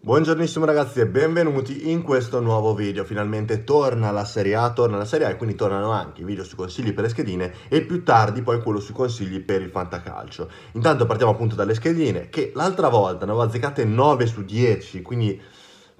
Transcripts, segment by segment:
Buongiornissimo ragazzi e benvenuti in questo nuovo video. Finalmente torna la Serie A, torna la Serie A e quindi tornano anche i video sui consigli per le schedine e più tardi poi quello sui consigli per il fantacalcio. Intanto partiamo appunto dalle schedine che l'altra volta ne avevo azzeccate 9 su 10, quindi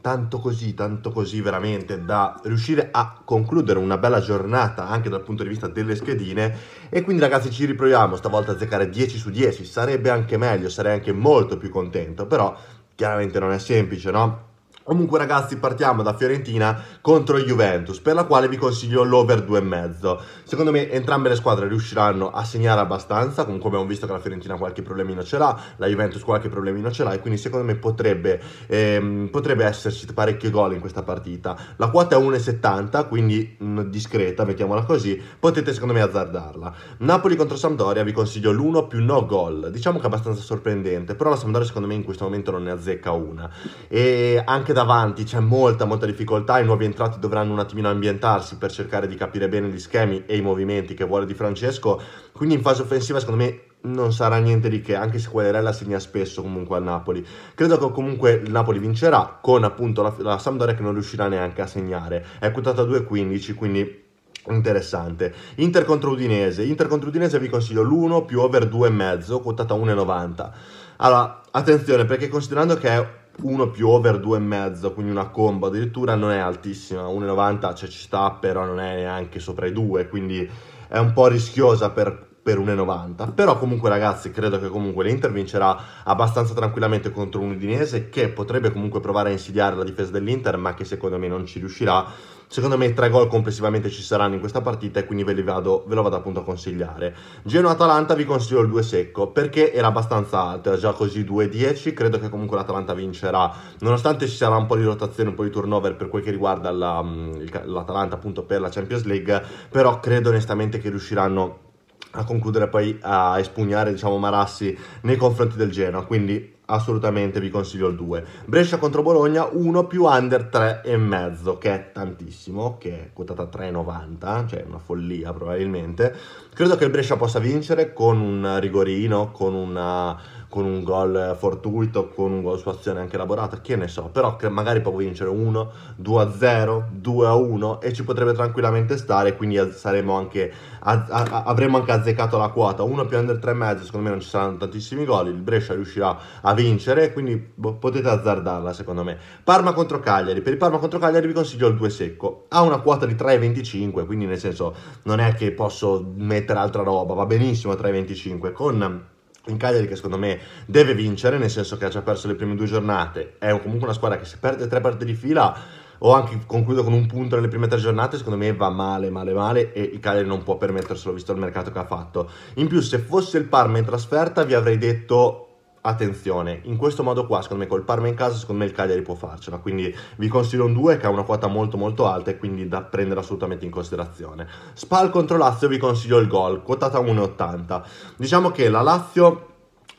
tanto così, tanto così veramente da riuscire a concludere una bella giornata anche dal punto di vista delle schedine e quindi ragazzi ci riproviamo, stavolta a azzeccare 10 su 10 sarebbe anche meglio, sarei anche molto più contento, però chiaramente non è semplice, no? Comunque ragazzi partiamo da Fiorentina contro Juventus per la quale vi consiglio l'over 2,5. Secondo me entrambe le squadre riusciranno a segnare abbastanza, comunque abbiamo visto che la Fiorentina qualche problemino ce l'ha, la Juventus qualche problemino ce l'ha e quindi secondo me potrebbe, ehm, potrebbe esserci parecchio gol in questa partita. La quota è 1,70 quindi mh, mm, discreta, mettiamola così, potete secondo me azzardarla. Napoli contro Sampdoria vi consiglio l'1 più no gol, diciamo che è abbastanza sorprendente, però la Sampdoria secondo me in questo momento non ne azzecca una. E anche da davanti c'è molta molta difficoltà, i nuovi entrati dovranno un attimino ambientarsi per cercare di capire bene gli schemi e i movimenti che vuole Di Francesco, quindi in fase offensiva secondo me non sarà niente di che, anche se Quagliarella segna spesso comunque al Napoli. Credo che comunque il Napoli vincerà con appunto la, la Sampdoria che non riuscirà neanche a segnare. È quotata 2-15, quindi interessante. Inter contro Udinese. Inter contro Udinese vi consiglio l'1 più over 2,5, quotata 1,90. Allora, attenzione perché considerando che è 1 più over 2,5, quindi una combo addirittura non è altissima, 1,90 cioè ci sta, però non è neanche sopra i 2, quindi è un po' rischiosa per per 1,90. Però comunque ragazzi credo che comunque l'Inter vincerà abbastanza tranquillamente contro un Udinese che potrebbe comunque provare a insidiare la difesa dell'Inter ma che secondo me non ci riuscirà. Secondo me tre gol complessivamente ci saranno in questa partita e quindi ve, vado, ve lo vado appunto a consigliare. Genoa-Atalanta vi consiglio il 2 secco perché era abbastanza alto, era già così 2-10, credo che comunque l'Atalanta vincerà, nonostante ci sarà un po' di rotazione, un po' di turnover per quel che riguarda mm, l'Atalanta appunto per la Champions League, però credo onestamente che riusciranno a concludere poi a espugnare diciamo, Marassi nei confronti del Genoa, quindi assolutamente vi consiglio il 2. Brescia contro Bologna 1 più under 3,5 che è tantissimo, che è quotata 3,90, cioè una follia probabilmente. Credo che il Brescia possa vincere con un rigorino, con una con un gol fortuito, con un gol su azione anche elaborata, che ne so, però che magari può vincere 1, 2 a 0, 2 a 1 e ci potrebbe tranquillamente stare, quindi saremo anche, a, a, avremo anche azzeccato la quota, 1 più under 3,5, secondo me non ci saranno tantissimi gol, il Brescia riuscirà a vincere, quindi boh, potete azzardarla secondo me. Parma contro Cagliari, per il Parma contro Cagliari vi consiglio il 2 secco, ha una quota di 3,25, quindi nel senso non è che posso mettere altra roba, va benissimo 3,25 con in Cagliari che secondo me deve vincere, nel senso che ha già perso le prime due giornate, è comunque una squadra che se perde tre parti di fila o anche concludo con un punto nelle prime tre giornate, secondo me va male, male, male e il Cagliari non può permetterselo visto il mercato che ha fatto. In più, se fosse il Parma in trasferta, vi avrei detto attenzione, in questo modo qua, secondo me col Parma in casa, secondo me il Cagliari può farcela, quindi vi consiglio un 2 che ha una quota molto molto alta e quindi da prendere assolutamente in considerazione. Spal contro Lazio vi consiglio il gol, quotata 1,80. Diciamo che la Lazio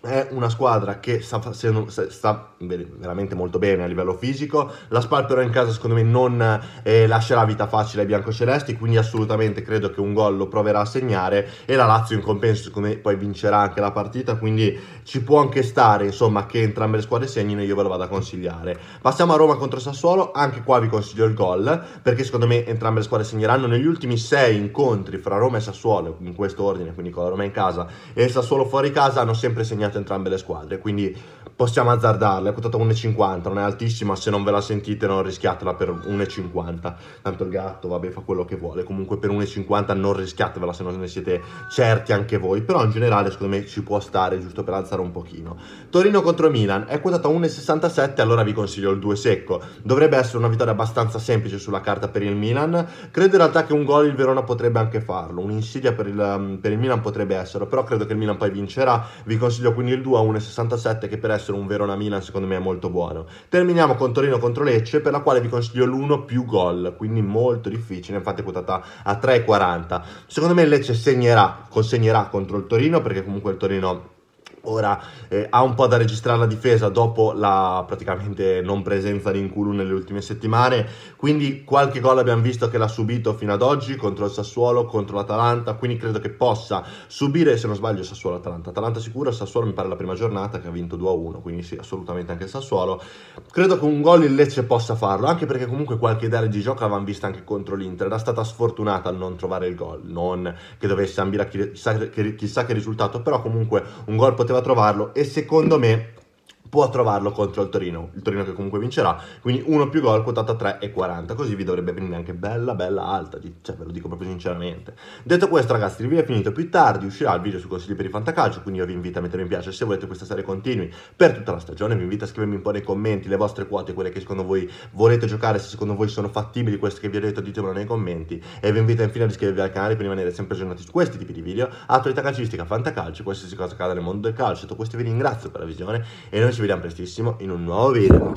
è una squadra che sta, sta, veramente molto bene a livello fisico. La Spal però in casa secondo me non eh, lascerà vita facile ai biancocelesti, quindi assolutamente credo che un gol lo proverà a segnare e la Lazio in compenso secondo me poi vincerà anche la partita, quindi ci può anche stare insomma che entrambe le squadre segnino, io ve lo vado a consigliare. Passiamo a Roma contro Sassuolo, anche qua vi consiglio il gol perché secondo me entrambe le squadre segneranno negli ultimi sei incontri fra Roma e Sassuolo in questo ordine, quindi con la Roma in casa e Sassuolo fuori casa hanno sempre segnato segnato entrambe le squadre, quindi possiamo azzardarle. è quotata 1,50, non è altissima, se non ve la sentite non rischiatela per 1,50, tanto il gatto vabbè fa quello che vuole, comunque per 1,50 non rischiatevela se non ne siete certi anche voi, però in generale secondo me ci può stare giusto per alzare un pochino. Torino contro Milan, è quotata 1,67, allora vi consiglio il 2 secco, dovrebbe essere una vittoria abbastanza semplice sulla carta per il Milan, credo in realtà che un gol il Verona potrebbe anche farlo, un'insidia per il, per il Milan potrebbe essere, però credo che il Milan poi vincerà, vi consiglio quindi il 2 a 1,67 che per essere un Verona Milan secondo me è molto buono. Terminiamo con Torino contro Lecce per la quale vi consiglio l'1 più gol, quindi molto difficile, infatti è quotata a 3,40. Secondo me il Lecce segnerà, consegnerà contro il Torino perché comunque il Torino Ora eh, ha un po' da registrare la difesa dopo la praticamente non presenza di Inculu nelle ultime settimane, quindi qualche gol abbiamo visto che l'ha subito fino ad oggi contro il Sassuolo, contro l'Atalanta, quindi credo che possa subire, se non sbaglio, Sassuolo-Atalanta. Atalanta sicura, Sassuolo mi pare la prima giornata che ha vinto 2-1, quindi sì, assolutamente anche il Sassuolo. Credo che un gol il Lecce possa farlo, anche perché comunque qualche idea di gioco l'avevamo vista anche contro l'Inter, era stata sfortunata al non trovare il gol, non che dovesse ambire a chissà, chissà che risultato, però comunque un gol poteva poteva trovarlo e secondo me può trovarlo contro il Torino, il Torino che comunque vincerà, quindi 1 più gol quotata 3,40, così vi dovrebbe venire anche bella bella alta, cioè ve lo dico proprio sinceramente. Detto questo ragazzi, il video è finito più tardi, uscirà il video sui consigli per i fantacalcio, quindi io vi invito a mettere mi piace se volete questa serie continui per tutta la stagione, vi invito a scrivermi un po' nei commenti le vostre quote, quelle che secondo voi volete giocare, se secondo voi sono fattibili queste che vi ho detto, ditemelo nei commenti, e vi invito infine a iscrivervi al canale per rimanere sempre aggiornati su questi tipi di video, attualità calcistica, fantacalcio, qualsiasi cosa accada nel mondo del calcio, Tutto questo vi ringrazio per la visione e noi ci ci vediamo prestissimo in un nuovo video.